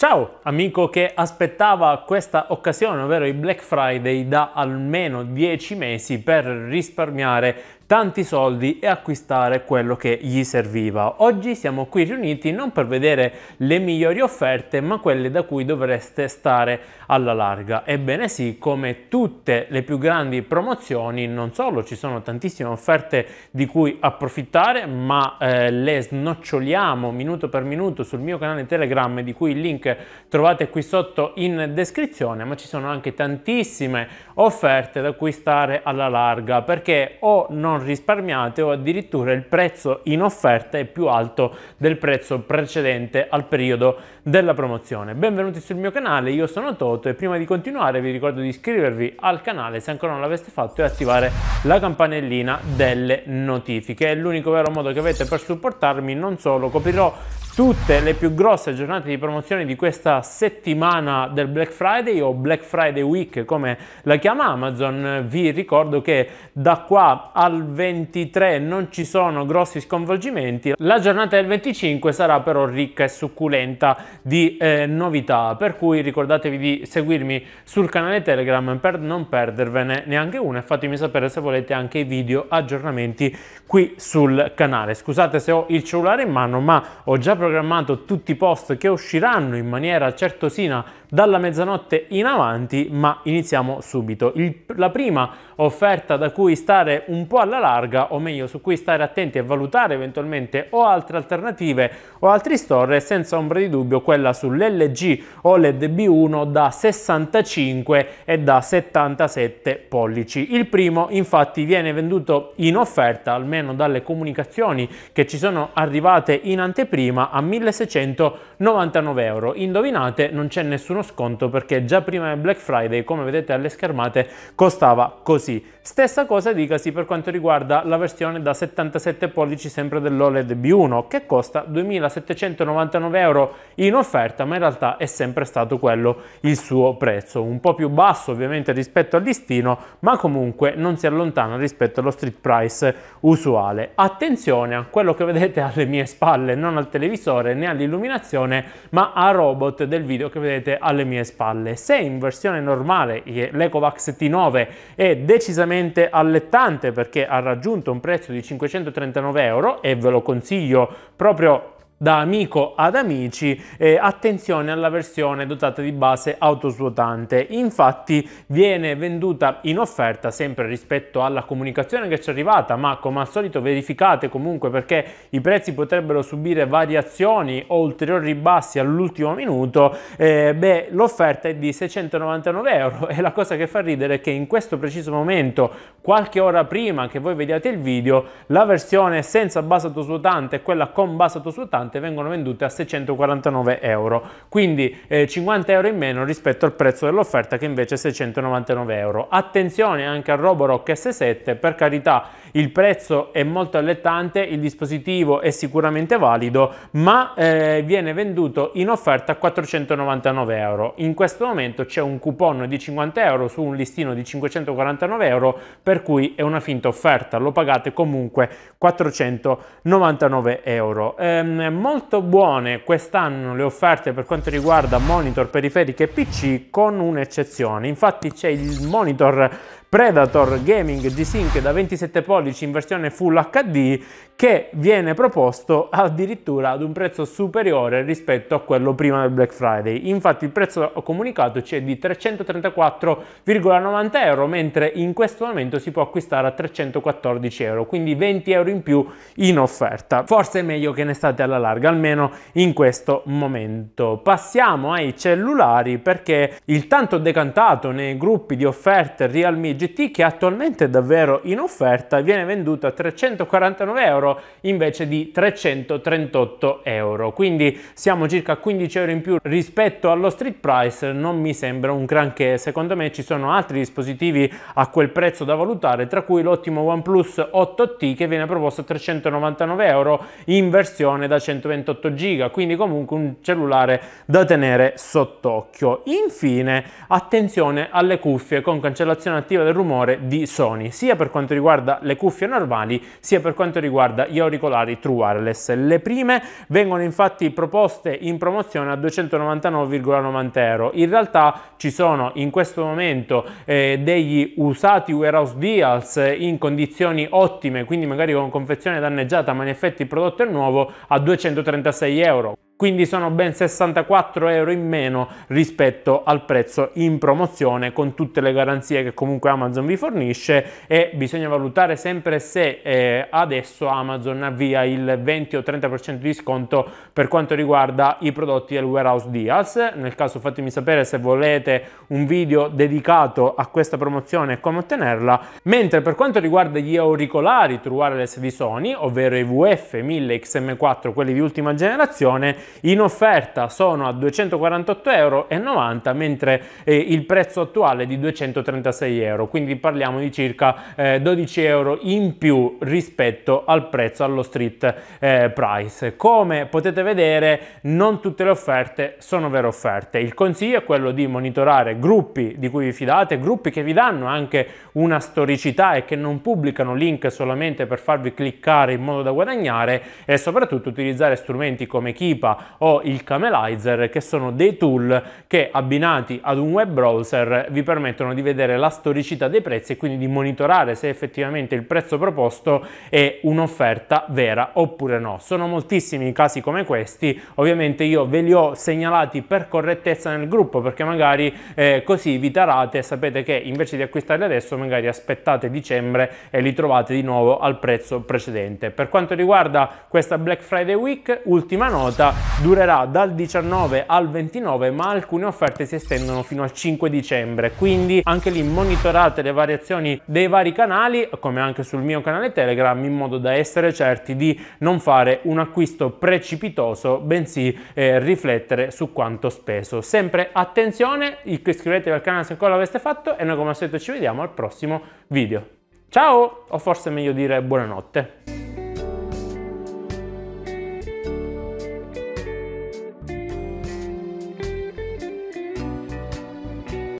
Ciao amico che aspettava questa occasione, ovvero i Black Friday, da almeno 10 mesi per risparmiare tanti soldi e acquistare quello che gli serviva. Oggi siamo qui riuniti non per vedere le migliori offerte, ma quelle da cui dovreste stare alla larga. Ebbene sì, come tutte le più grandi promozioni, non solo ci sono tantissime offerte di cui approfittare, ma eh, le snoccioliamo minuto per minuto sul mio canale Telegram, di cui il link trovate qui sotto in descrizione, ma ci sono anche tantissime offerte da cui stare alla larga perché o non risparmiate o addirittura il prezzo in offerta è più alto del prezzo precedente al periodo della promozione. Benvenuti sul mio canale, io sono Toto e prima di continuare vi ricordo di iscrivervi al canale se ancora non l'aveste fatto e attivare la campanellina delle notifiche. È l'unico vero modo che avete per supportarmi, non solo, coprirò tutte le più grosse giornate di promozione di questa settimana del Black Friday o Black Friday Week come la chiama Amazon. Vi ricordo che da qua al 23 non ci sono grossi sconvolgimenti. La giornata del 25 sarà però ricca e succulenta di eh, novità, per cui ricordatevi di seguirmi sul canale Telegram per non perdervene neanche una e fatemi sapere se volete anche i video aggiornamenti qui sul canale. Scusate se ho il cellulare in mano, ma ho già programmato tutti i post che usciranno in maniera certosina dalla mezzanotte in avanti, ma iniziamo subito. Il, la prima offerta da cui stare un po' alla larga, o meglio su cui stare attenti e valutare eventualmente o altre alternative o altri store, è senza ombra di dubbio quella sull'LG OLED B1 da 65 e da 77 pollici. Il primo infatti viene venduto in offerta, almeno dalle comunicazioni che ci sono arrivate in anteprima, a 1699 euro. Indovinate, non c'è nessuno uno sconto perché già prima del Black Friday, come vedete alle schermate, costava così. Stessa cosa dicasi per quanto riguarda la versione da 77 pollici sempre dell'OLED B1 che costa 2799 euro in offerta, ma in realtà è sempre stato quello il suo prezzo, un po' più basso ovviamente rispetto al listino, ma comunque non si allontana rispetto allo street price usuale. Attenzione a quello che vedete alle mie spalle, non al televisore né all'illuminazione, ma a robot del video che vedete a alle mie spalle. Se in versione normale l'Ecovax T9 è decisamente allettante perché ha raggiunto un prezzo di 539 euro e ve lo consiglio proprio da amico ad amici, eh, attenzione alla versione dotata di base autosuotante. Infatti viene venduta in offerta sempre rispetto alla comunicazione che ci è arrivata, ma come al solito verificate comunque perché i prezzi potrebbero subire variazioni o ulteriori ribassi all'ultimo minuto, eh, beh, l'offerta è di 699 euro e la cosa che fa ridere è che in questo preciso momento, qualche ora prima che voi vediate il video, la versione senza base autosuotante e quella con base autosuotante tante vengono vendute a 649 euro, quindi eh, 50 euro in meno rispetto al prezzo dell'offerta che invece è 699 euro. Attenzione anche al Roborock S7, per carità il prezzo è molto allettante, il dispositivo è sicuramente valido, ma eh, viene venduto in offerta a 499 euro. In questo momento c'è un coupon di 50 euro su un listino di 549 euro, per cui è una finta offerta, lo pagate comunque 499 euro. Ehm, molto buone quest'anno le offerte per quanto riguarda monitor periferiche PC con un'eccezione. Infatti c'è il monitor Predator Gaming G-Sync da 27 pollici in versione Full HD che viene proposto addirittura ad un prezzo superiore rispetto a quello prima del Black Friday. Infatti il prezzo comunicato è di 334,90 euro, mentre in questo momento si può acquistare a 314 euro, quindi 20 euro in più in offerta. Forse è meglio che ne state alla larga, almeno in questo momento. Passiamo ai cellulari perché il tanto decantato nei gruppi di offerte Realme GT che attualmente è davvero in offerta e viene venduta a 349 euro invece di 338 euro. Quindi siamo circa 15 euro in più rispetto allo street price, non mi sembra un granché. Secondo me ci sono altri dispositivi a quel prezzo da valutare, tra cui l'ottimo OnePlus 8T che viene proposto a 399 euro in versione da 128 giga quindi comunque un cellulare da tenere sott'occhio. Infine, attenzione alle cuffie con cancellazione attiva del del rumore di Sony, sia per quanto riguarda le cuffie normali, sia per quanto riguarda gli auricolari True Wireless. Le prime vengono infatti proposte in promozione a 299,90 euro. In realtà ci sono in questo momento eh, degli usati warehouse deals in condizioni ottime, quindi magari con confezione danneggiata, ma in effetti il prodotto è nuovo, a 236 euro quindi sono ben 64 euro in meno rispetto al prezzo in promozione con tutte le garanzie che comunque Amazon Amazon vi fornisce e bisogna valutare sempre se eh, adesso Amazon avvia il 20 o 30% di sconto per quanto riguarda i prodotti del warehouse Diaz. Nel caso fatemi sapere se volete un video dedicato a questa promozione e come ottenerla. Mentre per quanto riguarda gli auricolari True Wireless di Sony, ovvero i VF 1000 XM4, quelli di ultima generazione, in offerta sono a 248,90 euro, mentre eh, il prezzo attuale è di 236 euro quindi parliamo di circa eh, 12 euro in più rispetto al prezzo allo street eh, price. Come potete vedere non tutte le offerte sono vere offerte, il consiglio è quello di monitorare gruppi di cui vi fidate, gruppi che vi danno anche una storicità e che non pubblicano link solamente per farvi cliccare in modo da guadagnare e soprattutto utilizzare strumenti come Kipa o il Camelizer che sono dei tool che abbinati ad un web browser vi permettono di vedere la storicità crescita dei prezzi e quindi di monitorare se effettivamente il prezzo proposto è un'offerta vera oppure no. Sono moltissimi i casi come questi, ovviamente io ve li ho segnalati per correttezza nel gruppo perché magari eh, così vi tarate e sapete che invece di acquistarli adesso magari aspettate dicembre e li trovate di nuovo al prezzo precedente. Per quanto riguarda questa Black Friday Week, ultima nota, durerà dal 19 al 29 ma alcune offerte si estendono fino al 5 dicembre, quindi anche lì monitorate aggiornate le variazioni dei vari canali, come anche sul mio canale Telegram, in modo da essere certi di non fare un acquisto precipitoso, bensì eh, riflettere su quanto speso. Sempre attenzione, iscrivetevi al canale se ancora l'aveste fatto e noi come al solito ci vediamo al prossimo video. Ciao! O forse è meglio dire buonanotte.